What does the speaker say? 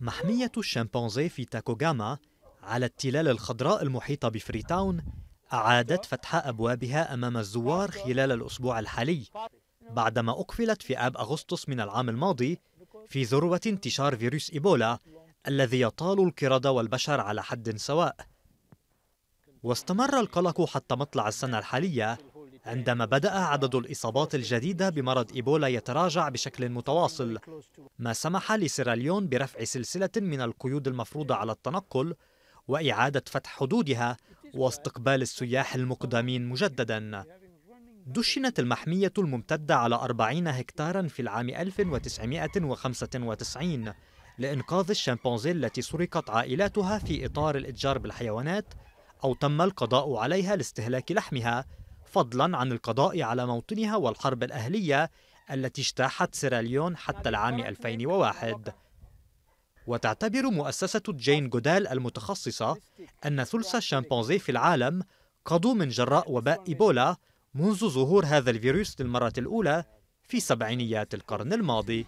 محمية الشمبانزي في تاكوغاما على التلال الخضراء المحيطة بفريتاون أعادت فتح أبوابها أمام الزوار خلال الأسبوع الحالي بعدما أقفلت في آب أغسطس من العام الماضي في ذروة انتشار فيروس إيبولا الذي يطال القردة والبشر على حد سواء واستمر القلق حتى مطلع السنة الحالية عندما بدأ عدد الإصابات الجديدة بمرض إيبولا يتراجع بشكل متواصل ما سمح لسيراليون برفع سلسلة من القيود المفروضة على التنقل وإعادة فتح حدودها واستقبال السياح المقدمين مجدداً دشنت المحمية الممتدة على 40 هكتارا في العام 1995 لإنقاذ الشمبانزي التي سرقت عائلاتها في إطار الإتجار بالحيوانات أو تم القضاء عليها لاستهلاك لحمها فضلا عن القضاء على موطنها والحرب الأهلية التي اجتاحت سيراليون حتى العام 2001 وتعتبر مؤسسة جين جودال المتخصصة أن ثلث الشمبانزي في العالم قضوا من جراء وباء إيبولا منذ ظهور هذا الفيروس للمرة الأولى في سبعينيات القرن الماضي